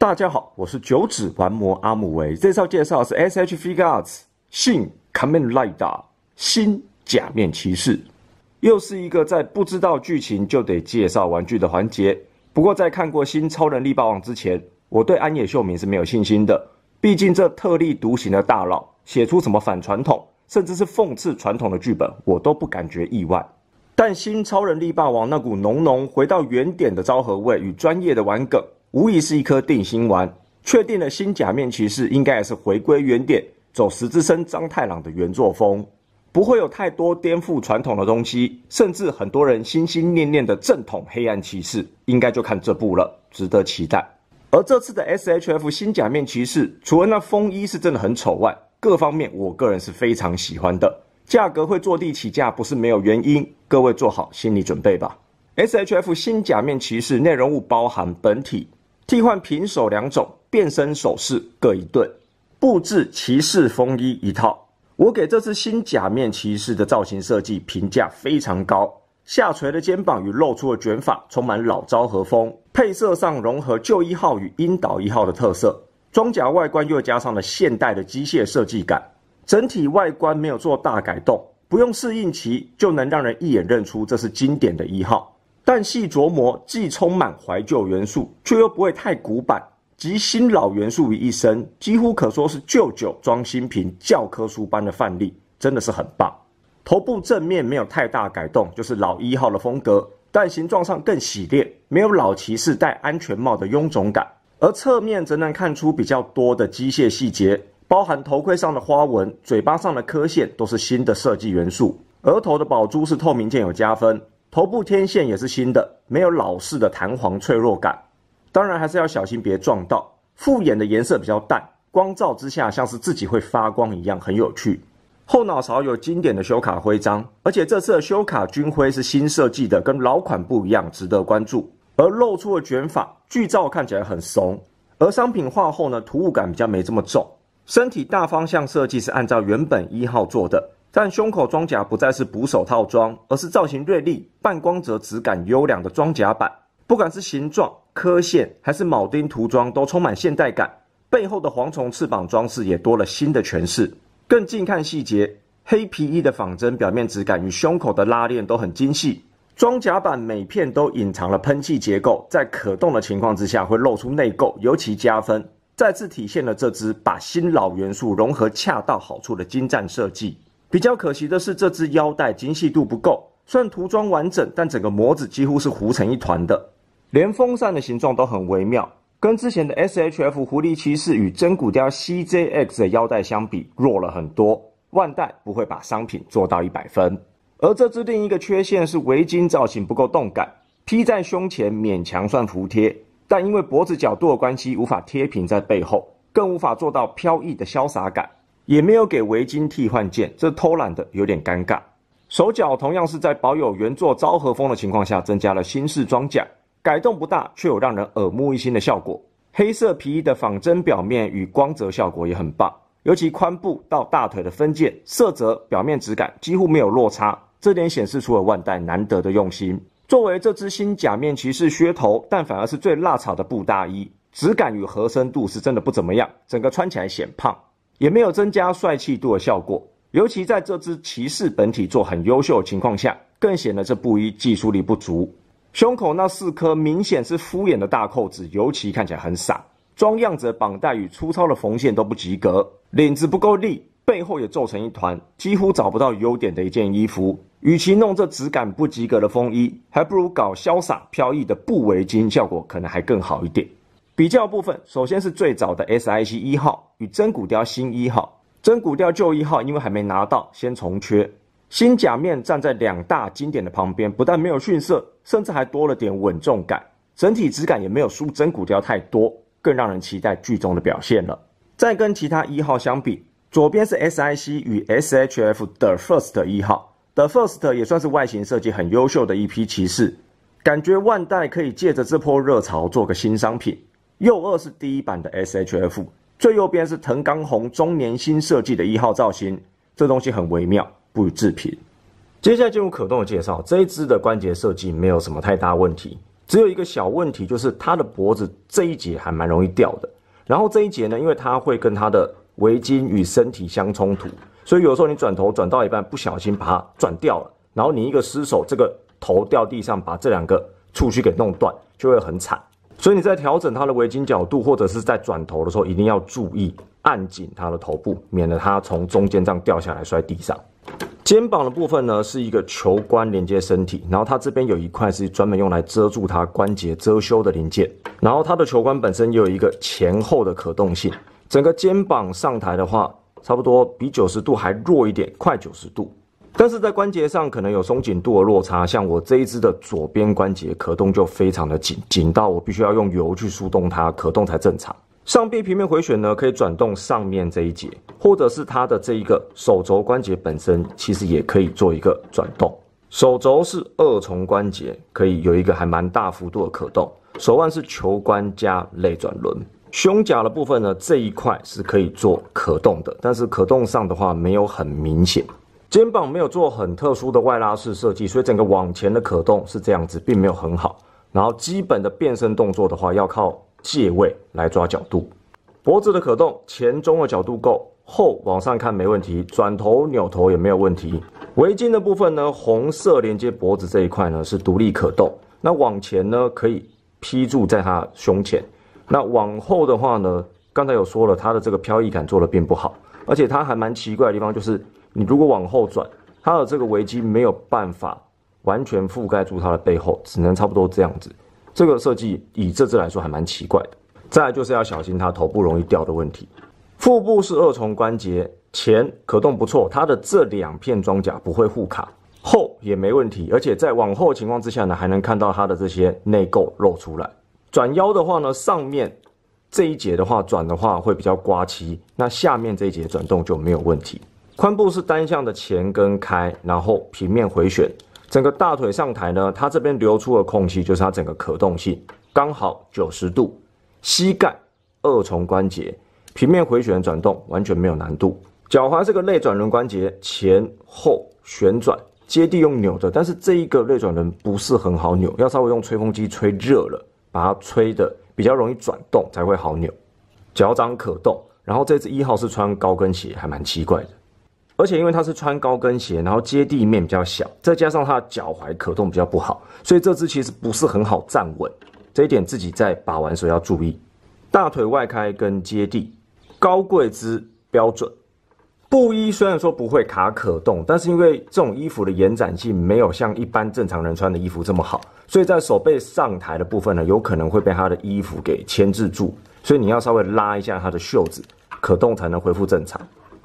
大家好，我是九指玩魔阿维。这次要介绍是 S H Figarts 新 Command l i g h t 新假面骑士，又是一个在不知道剧情就得介绍玩具的环节。不过在看过新超能力霸王之前，我对安野秀明是没有信心的，毕竟这特立独行的大佬写出什么反传统甚至是讽刺传统的剧本，我都不感觉意外。但新超能力霸王那股浓浓回到原点的昭和味与专业的玩梗。无疑是一颗定心丸，确定了新假面骑士应该也是回归原点，走十之森张太郎的原作风，不会有太多颠覆传统的东西，甚至很多人心心念念的正统黑暗骑士应该就看这部了，值得期待。而这次的 SHF 新假面骑士，除了那风衣是真的很丑外，各方面我个人是非常喜欢的。价格会坐地起价不是没有原因，各位做好心理准备吧。SHF 新假面骑士内容物包含本体。替换平手两种变身手势各一对，布置骑士风衣一套。我给这次新假面骑士的造型设计评价非常高。下垂的肩膀与露出的卷发充满老昭和风，配色上融合旧一号与樱岛一号的特色，装甲外观又加上了现代的机械设计感，整体外观没有做大改动，不用适应期就能让人一眼认出这是经典的一号。但细琢磨，既充满怀旧元素，却又不会太古板，集新老元素于一身，几乎可说是旧酒装新瓶教科书般的范例，真的是很棒。头部正面没有太大改动，就是老一号的风格，但形状上更洗练，没有老骑士戴安全帽的臃肿感。而侧面则能看出比较多的机械细节，包含头盔上的花纹、嘴巴上的刻线，都是新的设计元素。额头的宝珠是透明件，有加分。头部天线也是新的，没有老式的弹簧脆弱感。当然还是要小心别撞到。复眼的颜色比较淡，光照之下像是自己会发光一样，很有趣。后脑勺有经典的修卡徽章，而且这次的修卡军徽是新设计的，跟老款不一样，值得关注。而露出的卷发剧照看起来很怂，而商品化后呢，突兀感比较没这么重。身体大方向设计是按照原本一号做的。但胸口装甲不再是捕手套装，而是造型锐利、半光泽质感优良的装甲板。不管是形状、刻线，还是铆钉涂装，都充满现代感。背后的蝗虫翅膀装饰也多了新的诠释。更近看细节，黑皮衣的仿真表面质感与胸口的拉链都很精细。装甲板每片都隐藏了喷气结构，在可动的情况之下会露出内构，尤其加分，再次体现了这只把新老元素融合恰到好处的精湛设计。比较可惜的是，这只腰带精细度不够，虽然涂装完整，但整个模子几乎是糊成一团的，连风扇的形状都很微妙。跟之前的 SHF 狐狸骑士与真骨雕 CJX 的腰带相比，弱了很多。万代不会把商品做到一百分。而这只另一个缺陷是围巾造型不够动感，披在胸前勉强算服帖，但因为脖子角度的关系，无法贴平在背后，更无法做到飘逸的潇洒感。也没有给围巾替换件，这偷懒的有点尴尬。手脚同样是在保有原作昭和风的情况下，增加了新式装甲，改动不大，却有让人耳目一新的效果。黑色皮衣的仿真表面与光泽效果也很棒，尤其髋部到大腿的分界，色泽、表面质感几乎没有落差，这点显示出了万代难得的用心。作为这只新假面骑士靴头，但反而是最辣草的布大衣，质感与合身度是真的不怎么样，整个穿起来显胖。也没有增加帅气度的效果，尤其在这支骑士本体做很优秀的情况下，更显得这布衣技术力不足。胸口那四颗明显是敷衍的大扣子，尤其看起来很傻。装样子的绑带与粗糙的缝线都不及格，领子不够立，背后也皱成一团，几乎找不到优点的一件衣服。与其弄这质感不及格的风衣，还不如搞潇洒飘逸的布围巾，效果可能还更好一点。比较部分，首先是最早的 S I C 一号与真骨雕新一号、真骨雕旧一号，因为还没拿到，先重缺。新甲面站在两大经典的旁边，不但没有逊色，甚至还多了点稳重感，整体质感也没有输真骨雕太多，更让人期待剧中的表现了。再跟其他一号相比，左边是 S I C 与 S H F 的 First 一号，The First 也算是外形设计很优秀的一批骑士，感觉万代可以借着这波热潮做个新商品。右二是第一版的 SHF，最右边是藤冈弘中年新设计的一号造型，这东西很微妙，不予置评。接下来进入可动的介绍，这一只的关节设计没有什么太大问题，只有一个小问题，就是它的脖子这一节还蛮容易掉的。然后这一节呢，因为它会跟它的围巾与身体相冲突，所以有时候你转头转到一半，不小心把它转掉了，然后你一个失手，这个头掉地上，把这两个触须给弄断，就会很惨。所以你在调整它的围巾角度，或者是在转头的时候，一定要注意按紧它的头部，免得它从中间这样掉下来摔地上。肩膀的部分呢，是一个球冠连接身体，然后它这边有一块是专门用来遮住它关节遮羞的零件。然后它的球冠本身也有一个前后的可动性，整个肩膀上台的话，差不多比九十度还弱一点，快九十度。但是在关节上可能有松紧度的落差，像我这一只的左边关节可动就非常的紧紧到我必须要用油去疏动它可动才正常。上臂平面回旋呢，可以转动上面这一节，或者是它的这一个手肘关节本身其实也可以做一个转动。手肘是二重关节，可以有一个还蛮大幅度的可动。手腕是球关加内转轮。胸甲的部分呢，这一块是可以做可动的，但是可动上的话没有很明显。肩膀没有做很特殊的外拉式设计，所以整个往前的可动是这样子，并没有很好。然后基本的变身动作的话，要靠借位来抓角度。脖子的可动前中的角度够，后往上看没问题，转头扭头也没有问题。围巾的部分呢，红色连接脖子这一块呢是独立可动，那往前呢可以披住在它胸前，那往后的话呢，刚才有说了，它的这个飘逸感做的并不好，而且它还蛮奇怪的地方就是。你如果往后转，它的这个围巾没有办法完全覆盖住它的背后，只能差不多这样子。这个设计以这只来说还蛮奇怪的。再就是要小心它头部容易掉的问题。腹部是二重关节，前可动不错，它的这两片装甲不会互卡，后也没问题。而且在往后情况之下呢，还能看到它的这些内构露出来。转腰的话呢，上面这一节的话转的话会比较刮漆，那下面这一节转动就没有问题。髋部是单向的前跟开，然后平面回旋，整个大腿上抬呢，它这边留出的空隙就是它整个可动性刚好九十度，膝盖二重关节，平面回旋转动完全没有难度。脚踝这个内转轮关节前后旋转，接地用扭的，但是这一个内转轮不是很好扭，要稍微用吹风机吹热了，把它吹的比较容易转动才会好扭。脚掌可动，然后这只一号是穿高跟鞋，还蛮奇怪的。而且因为他是穿高跟鞋，然后接地面比较小，再加上他的脚踝可动比较不好，所以这只其实不是很好站稳，这一点自己在把玩时候要注意。大腿外开跟接地，高贵姿标准。布衣虽然说不会卡可动，但是因为这种衣服的延展性没有像一般正常人穿的衣服这么好，所以在手背上抬的部分呢，有可能会被他的衣服给牵制住，所以你要稍微拉一下他的袖子，可动才能恢复正常。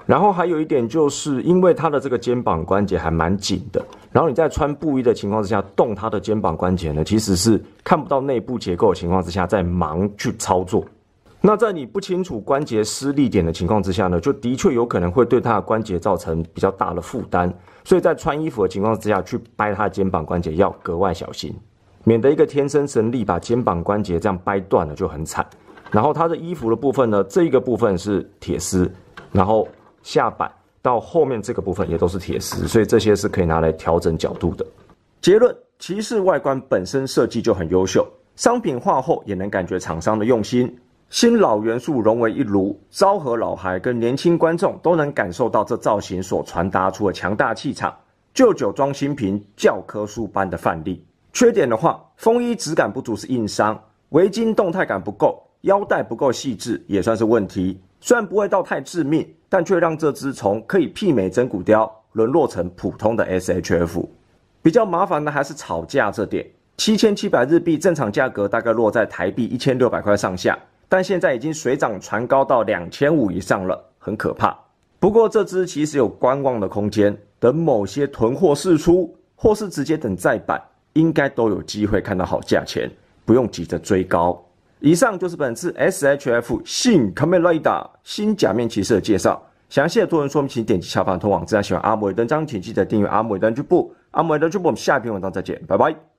然后还有一点，就是因为他的这个肩膀关节还蛮紧的，然后你在穿布衣的情况之下动他的肩膀关节呢，其实是看不到内部结构的情况之下，在忙去操作。那在你不清楚关节施力点的情况之下呢，就的确有可能会对他的关节造成比较大的负担。所以在穿衣服的情况之下去掰他的肩膀关节要格外小心，免得一个天生神力把肩膀关节这样掰断了就很惨。然后他的衣服的部分呢，这一个部分是铁丝，然后。下摆到后面这个部分也都是铁丝，所以这些是可以拿来调整角度的。结论：骑士外观本身设计就很优秀，商品化后也能感觉厂商的用心，新老元素融为一炉，昭和老孩跟年轻观众都能感受到这造型所传达出的强大气场。旧酒装新瓶，教科书般的范例。缺点的话，风衣质感不足是硬伤，围巾动态感不够。腰带不够细致也算是问题，虽然不会到太致命，但却让这只从可以媲美真骨雕沦落成普通的 S H F。比较麻烦的还是吵架这点，七千七百日币正常价格大概落在台币一千六百块上下，但现在已经水涨船高到两千五以上了，很可怕。不过这只其实有观望的空间，等某些囤货释出，或是直接等再版，应该都有机会看到好价钱，不用急着追高。以上就是本次 SHF 新 c a m e l i d a 新假面骑士的介绍。详细的图文说明，请点击下方的往文网喜欢阿姆尔登，敬请记得订阅阿姆尔登俱乐部。阿姆尔登俱乐部，我们下篇文章再见，拜拜。